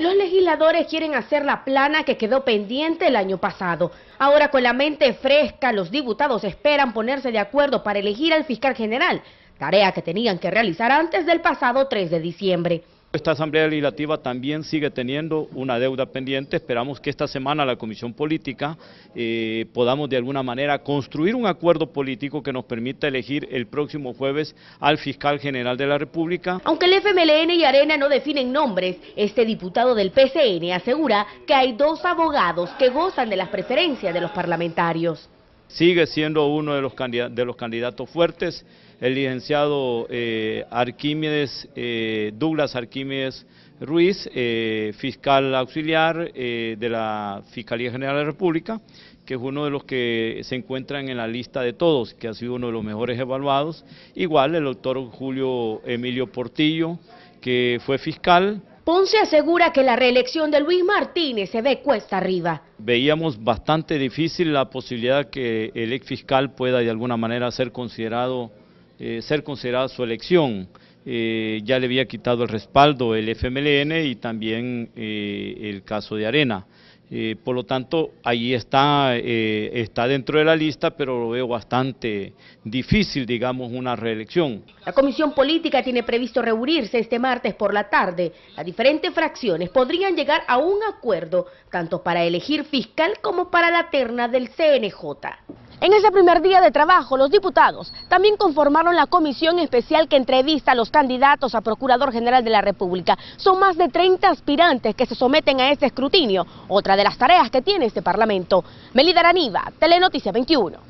Los legisladores quieren hacer la plana que quedó pendiente el año pasado. Ahora con la mente fresca, los diputados esperan ponerse de acuerdo para elegir al fiscal general tarea que tenían que realizar antes del pasado 3 de diciembre. Esta Asamblea Legislativa también sigue teniendo una deuda pendiente, esperamos que esta semana la Comisión Política eh, podamos de alguna manera construir un acuerdo político que nos permita elegir el próximo jueves al Fiscal General de la República. Aunque el FMLN y Arena no definen nombres, este diputado del PCN asegura que hay dos abogados que gozan de las preferencias de los parlamentarios sigue siendo uno de los, de los candidatos fuertes. El licenciado eh, Arquímedes, eh, Douglas Arquímedes Ruiz, eh, fiscal auxiliar de la Fiscalía General de la República, que es uno de los que se encuentran en la lista de todos, que ha sido uno de los mejores evaluados. Igual el doctor Julio Emilio Portillo, que fue fiscal, se asegura que la reelección de Luis Martínez se ve cuesta arriba. Veíamos bastante difícil la posibilidad que el ex fiscal pueda de alguna manera ser considerado, eh, ser considerada su elección. Eh, ya le había quitado el respaldo el FMLN y también eh, el caso de Arena. Eh, por lo tanto, ahí está, eh, está dentro de la lista, pero lo veo bastante difícil, digamos, una reelección. La Comisión Política tiene previsto reunirse este martes por la tarde. Las diferentes fracciones podrían llegar a un acuerdo, tanto para elegir fiscal como para la terna del CNJ. En ese primer día de trabajo, los diputados también conformaron la comisión especial que entrevista a los candidatos a Procurador General de la República. Son más de 30 aspirantes que se someten a este escrutinio, otra de las tareas que tiene este Parlamento. Melida Araniva, Telenoticia 21.